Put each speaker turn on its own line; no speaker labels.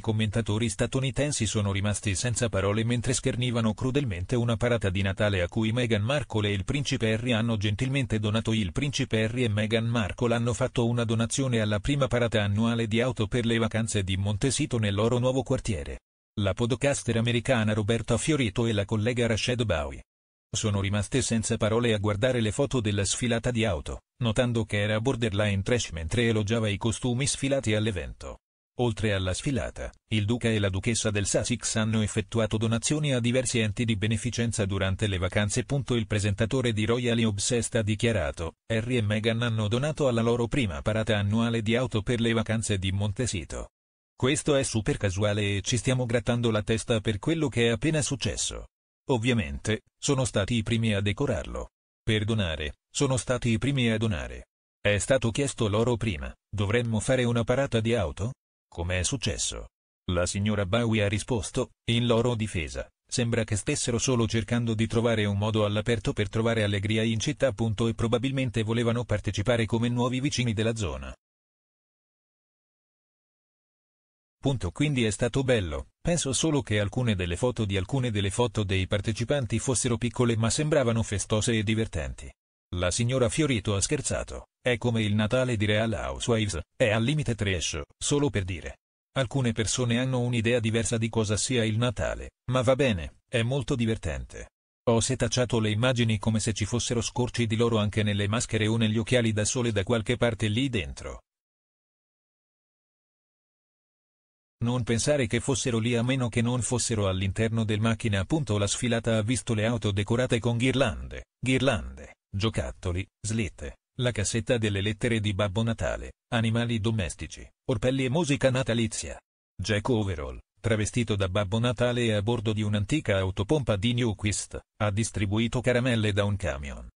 i commentatori statunitensi sono rimasti senza parole mentre schernivano crudelmente una parata di Natale a cui Meghan Markle e il principe Harry hanno gentilmente donato il principe Harry e Meghan Markle hanno fatto una donazione alla prima parata annuale di auto per le vacanze di Montesito nel loro nuovo quartiere. La podcaster americana Roberta Fiorito e la collega Rashad Bowie. Sono rimaste senza parole a guardare le foto della sfilata di auto, notando che era borderline trash mentre elogiava i costumi sfilati all'evento. Oltre alla sfilata, il duca e la duchessa del Sussex hanno effettuato donazioni a diversi enti di beneficenza durante le vacanze. Il presentatore di Royally Obsessed ha dichiarato, Harry e Meghan hanno donato alla loro prima parata annuale di auto per le vacanze di Montesito. Questo è super casuale e ci stiamo grattando la testa per quello che è appena successo. Ovviamente, sono stati i primi a decorarlo. Per donare, sono stati i primi a donare. È stato chiesto loro prima, dovremmo fare una parata di auto? Come è successo? La signora Bowie ha risposto, in loro difesa, sembra che stessero solo cercando di trovare un modo all'aperto per trovare allegria in città appunto e probabilmente volevano partecipare come nuovi vicini della zona. Punto quindi è stato bello, penso solo che alcune delle foto di alcune delle foto dei partecipanti fossero piccole ma sembravano festose e divertenti. La signora Fiorito ha scherzato, è come il Natale di Real Housewives, è al limite trash, solo per dire. Alcune persone hanno un'idea diversa di cosa sia il Natale, ma va bene, è molto divertente. Ho setacciato le immagini come se ci fossero scorci di loro anche nelle maschere o negli occhiali da sole da qualche parte lì dentro. Non pensare che fossero lì a meno che non fossero all'interno del macchina. appunto La sfilata ha visto le auto decorate con ghirlande, ghirlande giocattoli, slitte, la cassetta delle lettere di Babbo Natale, animali domestici, orpelli e musica natalizia. Jack Overall, travestito da Babbo Natale a bordo di un'antica autopompa di Newquist, ha distribuito caramelle da un camion,